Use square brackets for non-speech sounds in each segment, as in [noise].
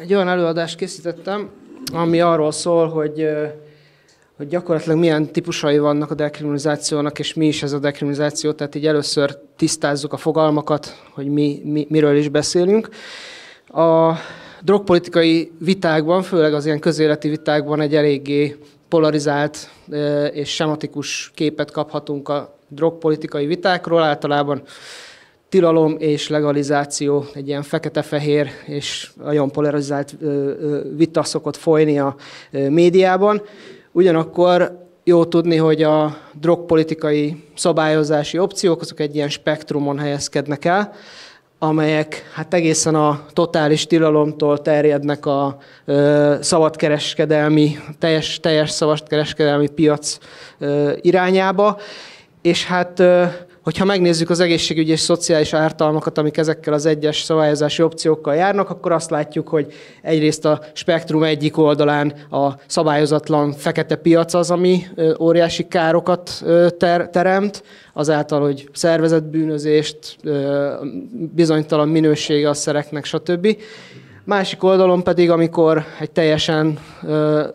egy olyan előadást készítettem, ami arról szól, hogy, hogy gyakorlatilag milyen típusai vannak a dekriminalizációnak, és mi is ez a dekriminalizáció. Tehát így először tisztázzuk a fogalmakat, hogy mi, mi miről is beszélünk. A drogpolitikai vitákban, főleg az ilyen közéleti vitákban egy eléggé polarizált és sematikus képet kaphatunk a drogpolitikai vitákról. Általában tilalom és legalizáció, egy ilyen fekete-fehér és nagyon polarizált vita szokott folyni a médiában. Ugyanakkor jó tudni, hogy a drogpolitikai szabályozási opciók azok egy ilyen spektrumon helyezkednek el, amelyek hát egészen a totális tilalomtól terjednek a ö, szabadkereskedelmi, teljes, teljes szabadkereskedelmi piac ö, irányába, és hát ö, hogyha megnézzük az egészségügyi és szociális ártalmakat, amik ezekkel az egyes szabályozási opciókkal járnak, akkor azt látjuk, hogy egyrészt a spektrum egyik oldalán a szabályozatlan fekete piac az, ami óriási károkat ter- teremt, azáltal, hogy szervezetbűnözést, bizonytalan minősége a szereknek, stb. Másik oldalon pedig, amikor egy teljesen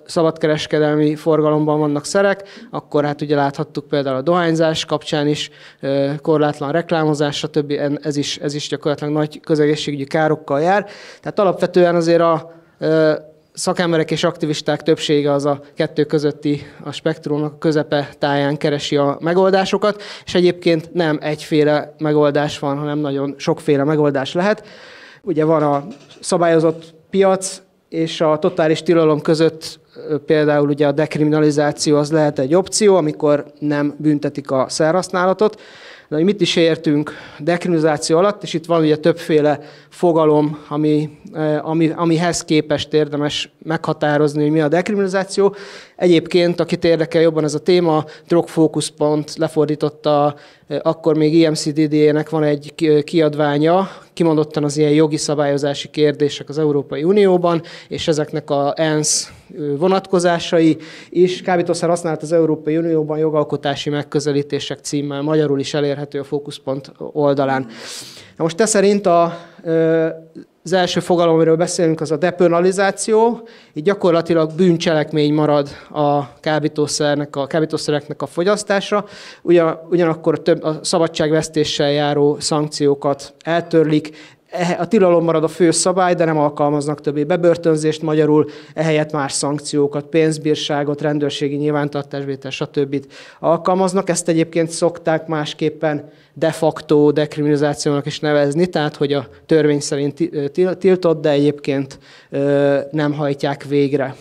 szabadkereskedelmi forgalomban vannak szerek, akkor hát ugye láthattuk például a dohányzás kapcsán is, korlátlan reklámozás, stb. Ez is, ez is gyakorlatilag nagy közegészségügyi károkkal jár. Tehát alapvetően azért a szakemberek és aktivisták többsége az a kettő közötti a spektrumnak közepe táján keresi a megoldásokat, és egyébként nem egyféle megoldás van, hanem nagyon sokféle megoldás lehet. Ugye van a szabályozott piac és a totális tilalom között például ugye a dekriminalizáció az lehet egy opció, amikor nem büntetik a szerhasználatot, Na, hogy mit is értünk dekriminalizáció alatt, és itt van ugye többféle fogalom, ami, eh, ami, amihez képest érdemes meghatározni, hogy mi a dekriminalizáció. Egyébként, akit érdekel jobban ez a téma, drogfókuszpont lefordította, eh, akkor még IMCDD-nek van egy eh, kiadványa, kimondottan az ilyen jogi szabályozási kérdések az Európai Unióban, és ezeknek a ENSZ vonatkozásai és Kábítószer használat az Európai Unióban jogalkotási megközelítések címmel magyarul is elérhető a Fókuszpont oldalán. Na most te szerint a, az első fogalom, amiről beszélünk, az a depenalizáció. Így gyakorlatilag bűncselekmény marad a kábítószernek, a kábítószereknek a fogyasztása. Ugyan, ugyanakkor több, a szabadságvesztéssel járó szankciókat eltörlik, E, a tilalom marad a fő szabály, de nem alkalmaznak többé bebörtönzést magyarul, ehelyett más szankciókat, pénzbírságot, rendőrségi nyilvántartásvétel, stb. alkalmaznak. Ezt egyébként szokták másképpen de facto dekriminalizációnak is nevezni, tehát hogy a törvény szerint tiltott, de egyébként nem hajtják végre.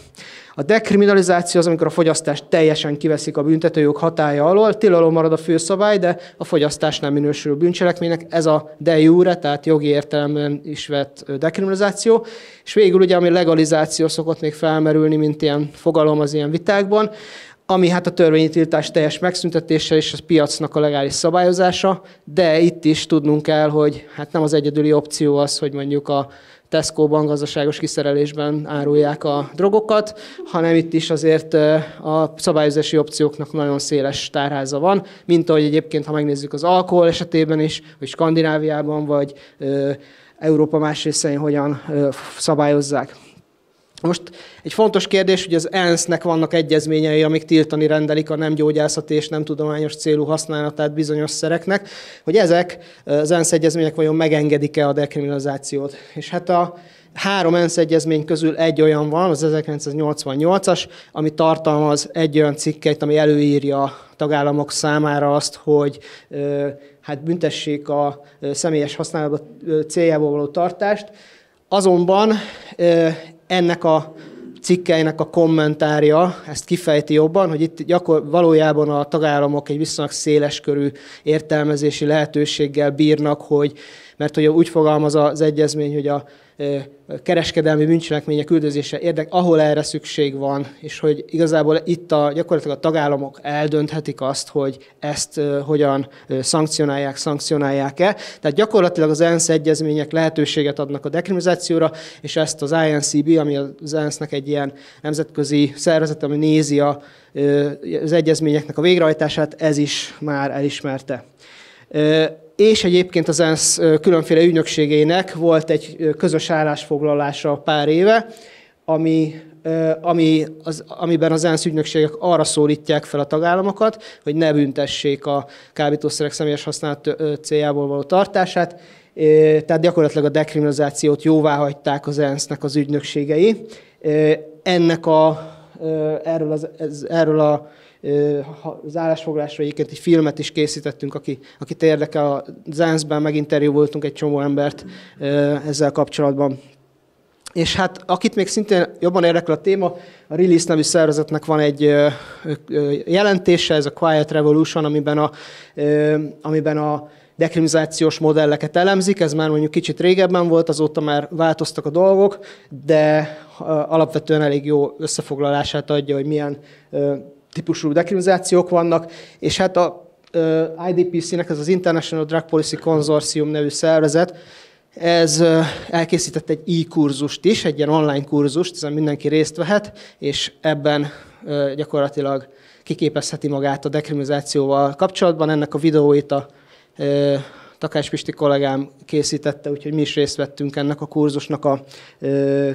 A dekriminalizáció az, amikor a fogyasztást teljesen kiveszik a büntetőjog hatája alól, tilalom marad a főszabály, de a fogyasztás nem minősül bűncselekménynek, ez a de jure, tehát jogi értelemben is vett dekriminalizáció. És végül ugye, ami legalizáció szokott még felmerülni, mint ilyen fogalom az ilyen vitákban, ami hát a törvényi tiltás teljes megszüntetése és a piacnak a legális szabályozása, de itt is tudnunk kell, hogy hát nem az egyedüli opció az, hogy mondjuk a Tesco-ban gazdaságos kiszerelésben árulják a drogokat, hanem itt is azért a szabályozási opcióknak nagyon széles tárháza van, mint ahogy egyébként, ha megnézzük az alkohol esetében is, vagy Skandináviában, vagy Európa más részein hogyan szabályozzák. Most egy fontos kérdés, hogy az ENSZ-nek vannak egyezményei, amik tiltani rendelik a nem gyógyászati és nem tudományos célú használatát bizonyos szereknek, hogy ezek az ENSZ egyezmények vajon megengedik-e a dekriminalizációt. És hát a három ENSZ egyezmény közül egy olyan van, az 1988-as, ami tartalmaz egy olyan cikket, ami előírja a tagállamok számára azt, hogy hát büntessék a személyes használatba céljából való tartást, Azonban ennek a cikkeinek a kommentárja ezt kifejti jobban, hogy itt gyakor, valójában a tagállamok egy viszonylag széleskörű értelmezési lehetőséggel bírnak, hogy, mert hogy úgy fogalmaz az egyezmény, hogy a kereskedelmi bűncselekmények üldözése érdek, ahol erre szükség van, és hogy igazából itt a, gyakorlatilag a tagállamok eldönthetik azt, hogy ezt hogyan szankcionálják, szankcionálják-e. Tehát gyakorlatilag az ENSZ egyezmények lehetőséget adnak a dekriminalizációra, és ezt az INCB, ami az ENSZ-nek egy ilyen nemzetközi szervezet, ami nézi a, az egyezményeknek a végrehajtását, ez is már elismerte és egyébként az ENSZ különféle ügynökségének volt egy közös állásfoglalása pár éve, ami, ami az, amiben az ENSZ ügynökségek arra szólítják fel a tagállamokat, hogy ne büntessék a kábítószerek személyes használat céljából való tartását, tehát gyakorlatilag a dekriminalizációt jóvá hagyták az ENSZ-nek az ügynökségei. Ennek a, erről, az, erről a az állásfoglásra egyébként egy filmet is készítettünk, aki, aki érdekel, a Zánszben meginterjú voltunk egy csomó embert ezzel kapcsolatban. És hát akit még szintén jobban érdekel a téma, a Release nevű szervezetnek van egy jelentése, ez a Quiet Revolution, amiben a, amiben a dekrimizációs modelleket elemzik, ez már mondjuk kicsit régebben volt, azóta már változtak a dolgok, de alapvetően elég jó összefoglalását adja, hogy milyen típusú dekriminalizációk vannak, és hát a IDPC-nek, ez az International Drug Policy Consortium nevű szervezet, ez elkészített egy e-kurzust is, egy ilyen online kurzust, ezen mindenki részt vehet, és ebben gyakorlatilag kiképezheti magát a dekriminalizációval kapcsolatban. Ennek a videóit a Takás Pisti kollégám készítette, úgyhogy mi is részt vettünk ennek a kurzusnak a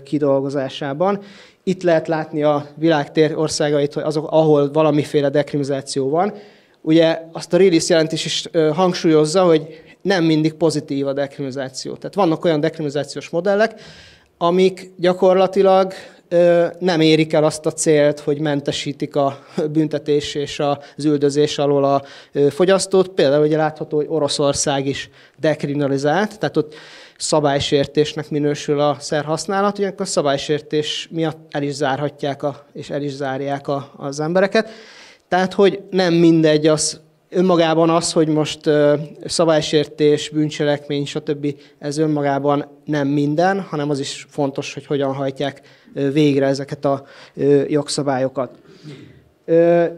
kidolgozásában. Itt lehet látni a világtér országait, azok, ahol valamiféle dekrimizáció van. Ugye azt a release jelentés is hangsúlyozza, hogy nem mindig pozitív a dekrimizáció. Tehát vannak olyan dekrimizációs modellek, amik gyakorlatilag nem érik el azt a célt, hogy mentesítik a [laughs] büntetés és az üldözés alól a fogyasztót. Például ugye látható, hogy Oroszország is dekriminalizált, tehát ott szabálysértésnek minősül a szerhasználat, ugyanakkor a szabálysértés miatt el is zárhatják a, és el is zárják a, az embereket. Tehát, hogy nem mindegy az, önmagában az, hogy most szabálysértés, bűncselekmény, stb. ez önmagában nem minden, hanem az is fontos, hogy hogyan hajtják végre ezeket a jogszabályokat.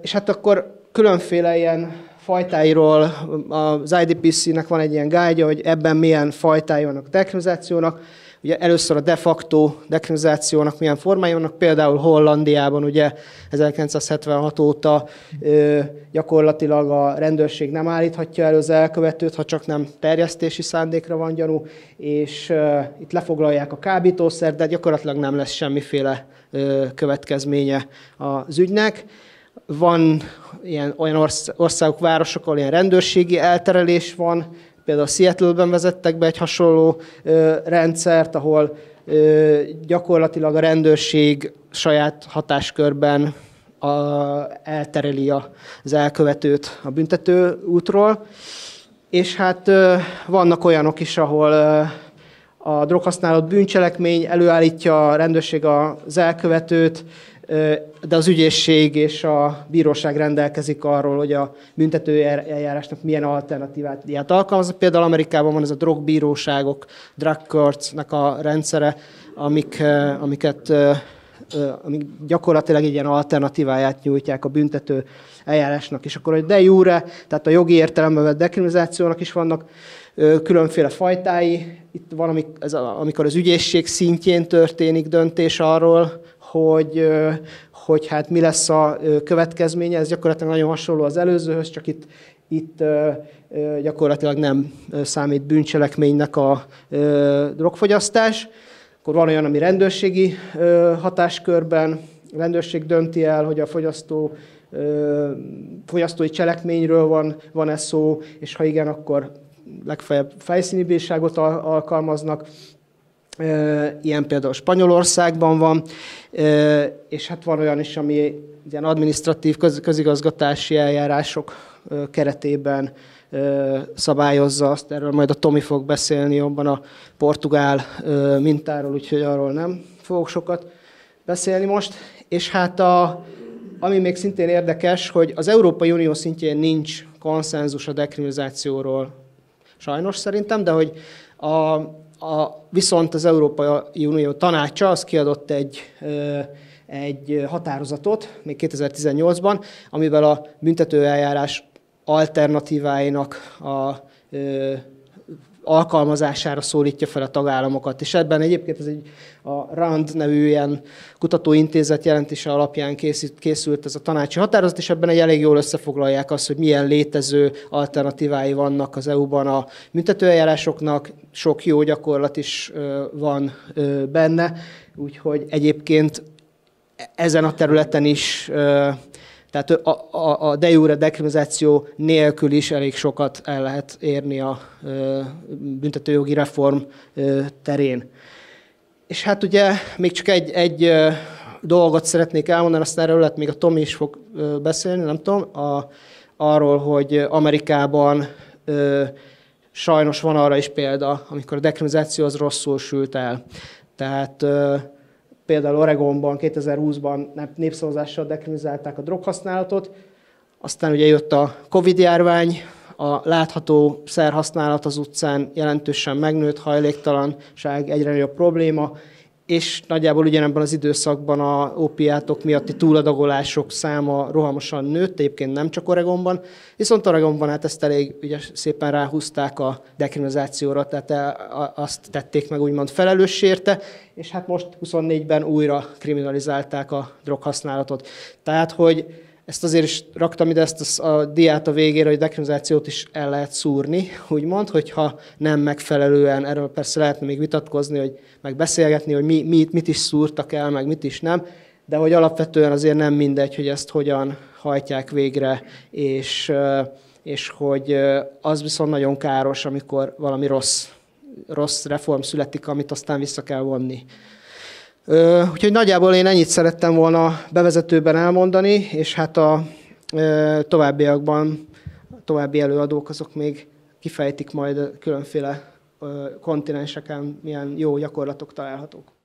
És hát akkor különféle ilyen fajtáiról az IDPC-nek van egy ilyen gágya, hogy ebben milyen fajtái vannak a Ugye először a de facto dekriminalizációnak milyen formái vannak, például Hollandiában ugye 1976 óta ö, gyakorlatilag a rendőrség nem állíthatja elő az elkövetőt, ha csak nem terjesztési szándékra van gyanú, és ö, itt lefoglalják a kábítószer, de gyakorlatilag nem lesz semmiféle ö, következménye az ügynek van ilyen, olyan országok, városok, ahol ilyen rendőrségi elterelés van, Például Seattle-ben vezettek be egy hasonló rendszert, ahol gyakorlatilag a rendőrség saját hatáskörben a, eltereli az elkövetőt a büntető útról. És hát vannak olyanok is, ahol a droghasználat bűncselekmény előállítja a rendőrség az elkövetőt, de az ügyészség és a bíróság rendelkezik arról, hogy a büntető eljárásnak milyen alternatívát alkalmaz. Például Amerikában van ez a drogbíróságok, drug courts a rendszere, amik, amiket amik gyakorlatilag egy ilyen alternatíváját nyújtják a büntető eljárásnak. És akkor, hogy de jure, tehát a jogi értelemben vett dekriminalizációnak is vannak különféle fajtái. Itt van, amikor az ügyészség szintjén történik döntés arról, hogy, hogy hát mi lesz a következménye. Ez gyakorlatilag nagyon hasonló az előzőhöz, csak itt, itt gyakorlatilag nem számít bűncselekménynek a drogfogyasztás. Akkor van olyan, ami rendőrségi hatáskörben, a rendőrség dönti el, hogy a fogyasztó fogyasztói cselekményről van, van-e szó, és ha igen, akkor legfeljebb fejszíni bírságot alkalmaznak ilyen például Spanyolországban van, és hát van olyan is, ami ilyen administratív közigazgatási eljárások keretében szabályozza azt, erről majd a Tomi fog beszélni jobban a portugál mintáról, úgyhogy arról nem fogok sokat beszélni most. És hát a, ami még szintén érdekes, hogy az Európai Unió szintjén nincs konszenzus a dekriminalizációról, sajnos szerintem, de hogy a a, viszont az Európai Unió tanácsa az kiadott egy, egy határozatot még 2018-ban, amivel a büntetőeljárás alternatíváinak a alkalmazására szólítja fel a tagállamokat. És ebben egyébként ez egy a RAND nevű ilyen kutatóintézet jelentése alapján készült, készült ez a tanácsi határozat, és ebben egy elég jól összefoglalják azt, hogy milyen létező alternatívái vannak az EU-ban a büntetőeljárásoknak, sok jó gyakorlat is van benne, úgyhogy egyébként e-, ezen a területen is tehát a, a, a de jure dekriminalizáció nélkül is elég sokat el lehet érni a ö, büntetőjogi reform ö, terén. És hát ugye még csak egy, egy ö, dolgot szeretnék elmondani, aztán erről lett még a Tomi is fog ö, beszélni, nem tudom, a, arról, hogy Amerikában ö, sajnos van arra is példa, amikor a dekriminalizáció az rosszul sült el. Tehát például Oregonban 2020-ban népszavazással dekriminalizálták a droghasználatot, aztán ugye jött a Covid-járvány, a látható szerhasználat az utcán jelentősen megnőtt, hajléktalanság egyre nagyobb probléma, és nagyjából ugyanebben az időszakban a ópiátok miatti túladagolások száma rohamosan nőtt, egyébként nem csak Oregonban, viszont Oregonban hát ezt elég ugye, szépen ráhúzták a dekriminalizációra, tehát eh, azt tették meg úgymond felelős érte, és hát most 24-ben újra kriminalizálták a droghasználatot. Tehát, hogy ezt azért is raktam ide ezt a diát a végére, hogy dekriminalizációt is el lehet szúrni, úgymond, hogyha nem megfelelően, erről persze lehetne még vitatkozni, hogy meg beszélgetni, hogy mi, mit, mit is szúrtak el, meg mit is nem, de hogy alapvetően azért nem mindegy, hogy ezt hogyan hajtják végre, és, és hogy az viszont nagyon káros, amikor valami rossz, rossz reform születik, amit aztán vissza kell vonni. Úgyhogy nagyjából én ennyit szerettem volna bevezetőben elmondani, és hát a továbbiakban további előadók azok még kifejtik majd különféle kontinenseken milyen jó gyakorlatok találhatók.